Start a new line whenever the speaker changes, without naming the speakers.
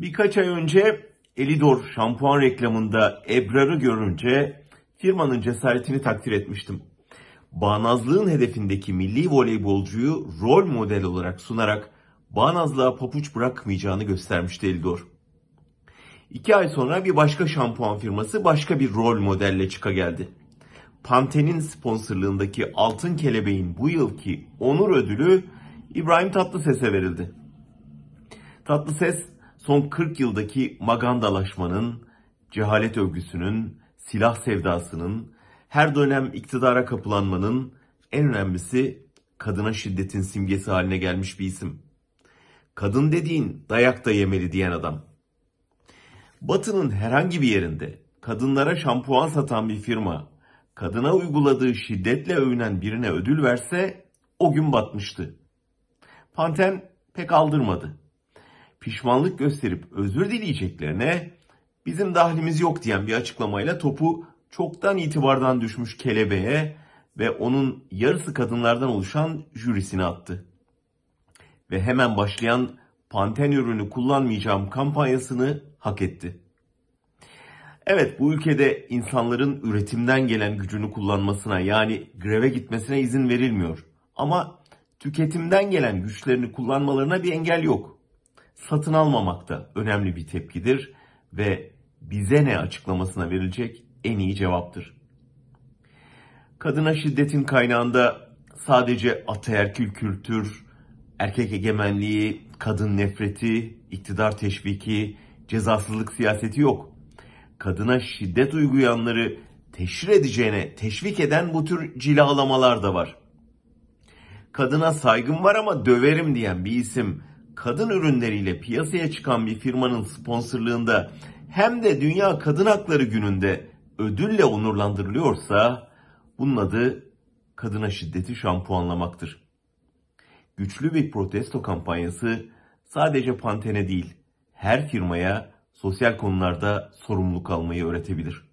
Birkaç ay önce Elidor şampuan reklamında Ebrar'ı görünce firmanın cesaretini takdir etmiştim. Bağnazlığın hedefindeki milli voleybolcuyu rol model olarak sunarak bağnazlığa papuç bırakmayacağını göstermişti Elidor. İki ay sonra bir başka şampuan firması başka bir rol modelle çıka geldi. Pantene'in sponsorluğundaki Altın Kelebeğin bu yılki onur ödülü İbrahim Tatlıses'e verildi. Tatlıses son 40 yıldaki magandalaşmanın, cehalet övgüsünün, silah sevdasının, her dönem iktidara kapılanmanın en önemlisi kadına şiddetin simgesi haline gelmiş bir isim. Kadın dediğin dayak da yemeli diyen adam. Batı'nın herhangi bir yerinde kadınlara şampuan satan bir firma kadına uyguladığı şiddetle övünen birine ödül verse o gün batmıştı. Panten pek aldırmadı pişmanlık gösterip özür dileyeceklerine bizim dahlimiz yok diyen bir açıklamayla topu çoktan itibardan düşmüş kelebeğe ve onun yarısı kadınlardan oluşan jürisine attı. Ve hemen başlayan Panten ürünü kullanmayacağım kampanyasını hak etti. Evet bu ülkede insanların üretimden gelen gücünü kullanmasına yani greve gitmesine izin verilmiyor. Ama tüketimden gelen güçlerini kullanmalarına bir engel yok satın almamak da önemli bir tepkidir ve bize ne açıklamasına verilecek en iyi cevaptır. Kadına şiddetin kaynağında sadece ataerkil kültür, erkek egemenliği, kadın nefreti, iktidar teşviki, cezasızlık siyaseti yok. Kadına şiddet uygulayanları teşhir edeceğine teşvik eden bu tür cilalamalar da var. Kadına saygım var ama döverim diyen bir isim kadın ürünleriyle piyasaya çıkan bir firmanın sponsorluğunda hem de Dünya Kadın Hakları Günü'nde ödülle onurlandırılıyorsa bunun adı kadına şiddeti şampuanlamaktır. Güçlü bir protesto kampanyası sadece Pantene değil her firmaya sosyal konularda sorumluluk almayı öğretebilir.